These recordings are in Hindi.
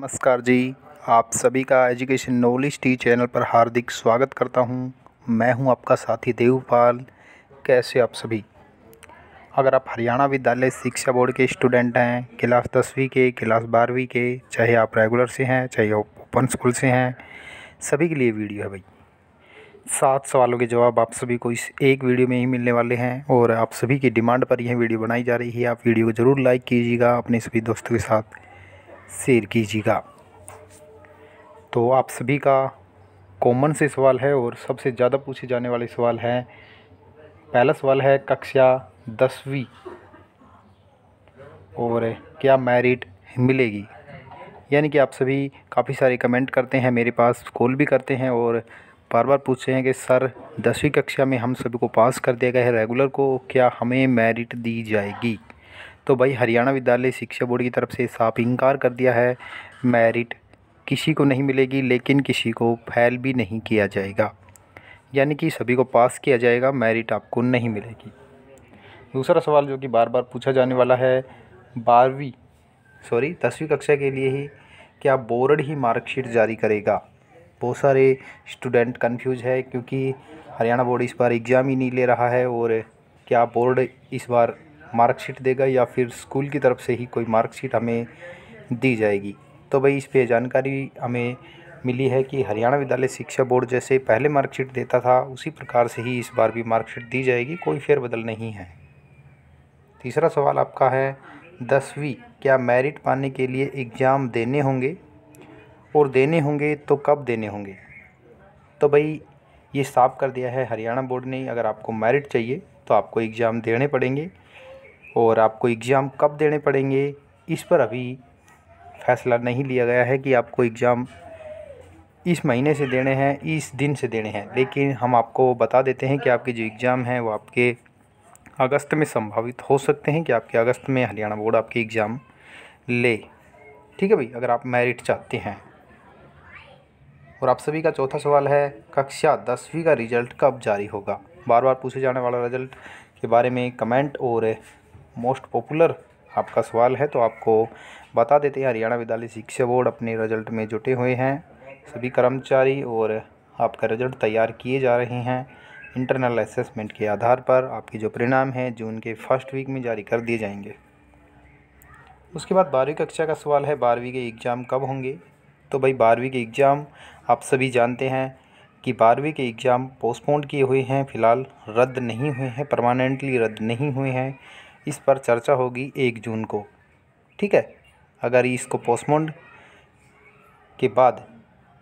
नमस्कार जी आप सभी का एजुकेशन नॉलेज टी चैनल पर हार्दिक स्वागत करता हूं मैं हूं आपका साथी देवपाल कैसे आप सभी अगर आप हरियाणा विद्यालय शिक्षा बोर्ड के स्टूडेंट हैं क्लास दसवीं के क्लास बारहवीं के चाहे आप रेगुलर से हैं चाहे आप ओपन स्कूल से हैं सभी के लिए वीडियो है भाई सात सवालों के जवाब आप सभी को इस एक वीडियो में ही मिलने वाले हैं और आप सभी की डिमांड पर यह वीडियो बनाई जा रही है आप वीडियो को ज़रूर लाइक कीजिएगा अपने सभी दोस्तों के साथ शेयर कीजिएगा तो आप सभी का कॉमन से सवाल है और सबसे ज़्यादा पूछे जाने वाले सवाल हैं पहला सवाल है कक्षा दसवीं और क्या मैरिट मिलेगी यानी कि आप सभी काफ़ी सारे कमेंट करते हैं मेरे पास कॉल भी करते हैं और बार बार पूछते हैं कि सर दसवीं कक्षा में हम सभी को पास कर दिया गया है रेगुलर को क्या हमें मेरिट दी जाएगी तो भाई हरियाणा विद्यालय शिक्षा बोर्ड की तरफ से साफ इनकार कर दिया है मैरिट किसी को नहीं मिलेगी लेकिन किसी को फैल भी नहीं किया जाएगा यानी कि सभी को पास किया जाएगा मेरिट आपको नहीं मिलेगी दूसरा सवाल जो कि बार बार पूछा जाने वाला है बारहवीं सॉरी दसवीं कक्षा के लिए ही क्या बोर्ड ही मार्कशीट जारी करेगा बहुत सारे स्टूडेंट कंफ्यूज है क्योंकि हरियाणा बोर्ड इस बार एग्ज़ाम ही नहीं ले रहा है और क्या बोर्ड इस बार मार्कशीट देगा या फिर स्कूल की तरफ से ही कोई मार्कशीट हमें दी जाएगी तो भाई इस पर जानकारी हमें मिली है कि हरियाणा विद्यालय शिक्षा बोर्ड जैसे पहले मार्कशीट देता था उसी प्रकार से ही इस बार भी मार्कशीट दी जाएगी कोई फेरबदल नहीं है तीसरा सवाल आपका है दसवीं क्या मेरिट पाने के लिए एग्ज़ाम देने होंगे और देने होंगे तो कब देने होंगे तो भाई ये साफ कर दिया है हरियाणा बोर्ड ने अगर आपको मेरिट चाहिए तो आपको एग्ज़ाम देने पड़ेंगे और आपको एग्ज़ाम कब देने पड़ेंगे इस पर अभी फ़ैसला नहीं लिया गया है कि आपको एग्ज़ाम इस महीने से देने हैं इस दिन से देने हैं लेकिन हम आपको बता देते हैं कि आपके जो एग्ज़ाम हैं वो आपके अगस्त में संभावित हो सकते हैं कि आपके अगस्त में हरियाणा बोर्ड आपके एग्ज़ाम ले ठीक है भाई अगर आप मेरिट चाहते हैं और आप सभी का चौथा सवाल है कक्षा दसवीं का रिजल्ट कब जारी होगा बार बार पूछे जाने वाला रिजल्ट के बारे में कमेंट और मोस्ट पॉपुलर आपका सवाल है तो आपको बता देते हैं हरियाणा विद्यालय शिक्षा बोर्ड अपने रिजल्ट में जुटे हुए हैं सभी कर्मचारी और आपका रिजल्ट तैयार किए जा रहे हैं इंटरनल असेसमेंट के आधार पर आपके जो परिणाम हैं जून के फर्स्ट वीक में जारी कर दिए जाएंगे उसके बाद बारहवीं कक्षा का सवाल है बारहवीं के एग्ज़ाम कब होंगे तो भाई बारहवीं के एग्ज़ाम आप सभी जानते हैं कि बारहवीं के एग्ज़ाम पोस्टपोन किए हुए हैं फ़िलहाल रद्द नहीं हुए हैं परमानेंटली रद्द नहीं हुए हैं इस पर चर्चा होगी एक जून को ठीक है अगर इसको पोस्टमोन्ड के बाद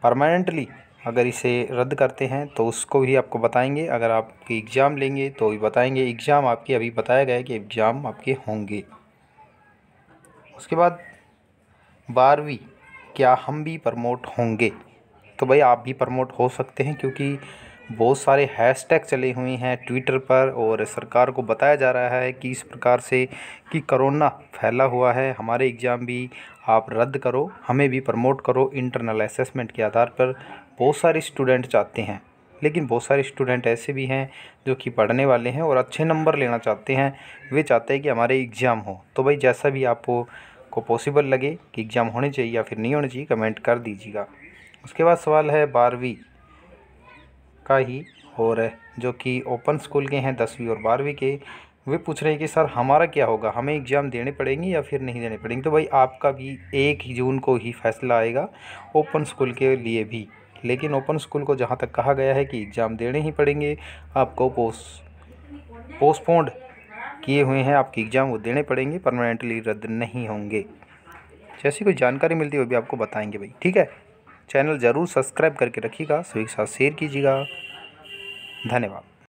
परमानेंटली अगर इसे रद्द करते हैं तो उसको भी आपको बताएंगे अगर आप एग्ज़ाम लेंगे तो भी बताएंगे एग्ज़ाम आपके अभी बताया गया है कि एग्ज़ाम आपके होंगे उसके बाद बारहवीं क्या हम भी प्रमोट होंगे तो भाई आप भी प्रमोट हो सकते हैं क्योंकि बहुत सारे हैशटैग चले हुए हैं ट्विटर पर और सरकार को बताया जा रहा है कि इस प्रकार से कि करोना फैला हुआ है हमारे एग्ज़ाम भी आप रद्द करो हमें भी प्रमोट करो इंटरनल असेसमेंट के आधार पर बहुत सारे स्टूडेंट चाहते हैं लेकिन बहुत सारे स्टूडेंट ऐसे भी हैं जो कि पढ़ने वाले हैं और अच्छे नंबर लेना चाहते हैं वे चाहते हैं कि हमारे एग्ज़ाम हो तो भाई जैसा भी आपको को पॉसिबल लगे कि एग्ज़ाम होने चाहिए या फिर नहीं होने चाहिए कमेंट कर दीजिएगा उसके बाद सवाल है बारहवीं का ही और जो कि ओपन स्कूल के हैं दसवीं और बारहवीं के वे पूछ रहे हैं कि सर हमारा क्या होगा हमें एग्ज़ाम देने पड़ेंगे या फिर नहीं देने पड़ेंगे तो भाई आपका भी एक जून को ही फैसला आएगा ओपन स्कूल के लिए भी लेकिन ओपन स्कूल को जहाँ तक कहा गया है कि एग्ज़ाम देने ही पड़ेंगे आपको पोस्ट पोस्टपोन्ड किए हुए हैं आपके एग्ज़ाम वो देने पड़ेंगे परमानेंटली रद्द नहीं होंगे जैसी कोई जानकारी मिलती है वो भी आपको बताएँगे भाई ठीक है चैनल ज़रूर सब्सक्राइब करके रखिएगा सभी के साथ शेयर कीजिएगा धन्यवाद